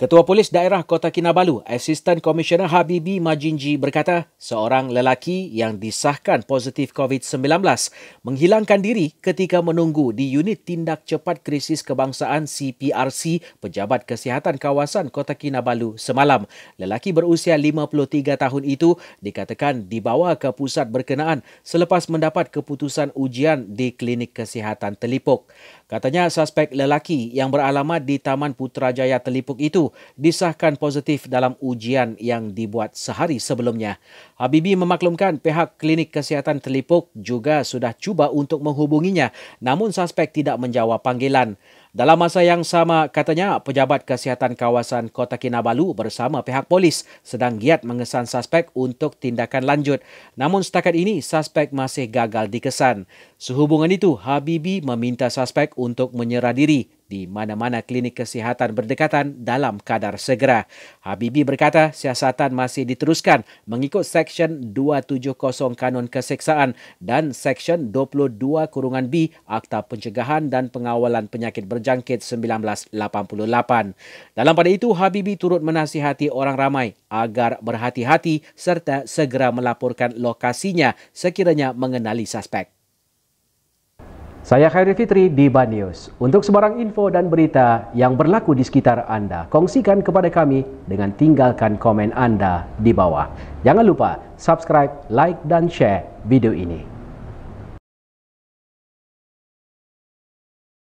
Ketua Polis Daerah Kota Kinabalu, Asisten Komisioner Habibi Majinji berkata, seorang lelaki yang disahkan positif COVID-19 menghilangkan diri ketika menunggu di Unit Tindak Cepat Krisis Kebangsaan CPRC Pejabat Kesihatan Kawasan Kota Kinabalu semalam. Lelaki berusia 53 tahun itu dikatakan dibawa ke pusat berkenaan selepas mendapat keputusan ujian di Klinik Kesihatan Telipok. Katanya suspek lelaki yang beralamat di Taman Putrajaya Telipuk itu disahkan positif dalam ujian yang dibuat sehari sebelumnya. Habibi memaklumkan pihak klinik kesihatan Telipuk juga sudah cuba untuk menghubunginya namun suspek tidak menjawab panggilan. Dalam masa yang sama, katanya pejabat kesihatan kawasan Kota Kinabalu bersama pihak polis sedang giat mengesan suspek untuk tindakan lanjut. Namun setakat ini, suspek masih gagal dikesan. Sehubungan itu, Habibi meminta suspek untuk menyerah diri di mana-mana klinik kesihatan berdekatan dalam kadar segera. Habibie berkata siasatan masih diteruskan mengikut Seksyen 270 Kanun Keseksaan dan Seksyen 22-B kurungan Akta Pencegahan dan Pengawalan Penyakit Berjangkit 1988. Dalam pada itu, Habibie turut menasihati orang ramai agar berhati-hati serta segera melaporkan lokasinya sekiranya mengenali suspek. Saya Khairul Fitri di Banyus Untuk sebarang info dan berita yang berlaku di sekitar anda, kongsikan kepada kami dengan tinggalkan komen anda di bawah. Jangan lupa subscribe, like dan share video ini.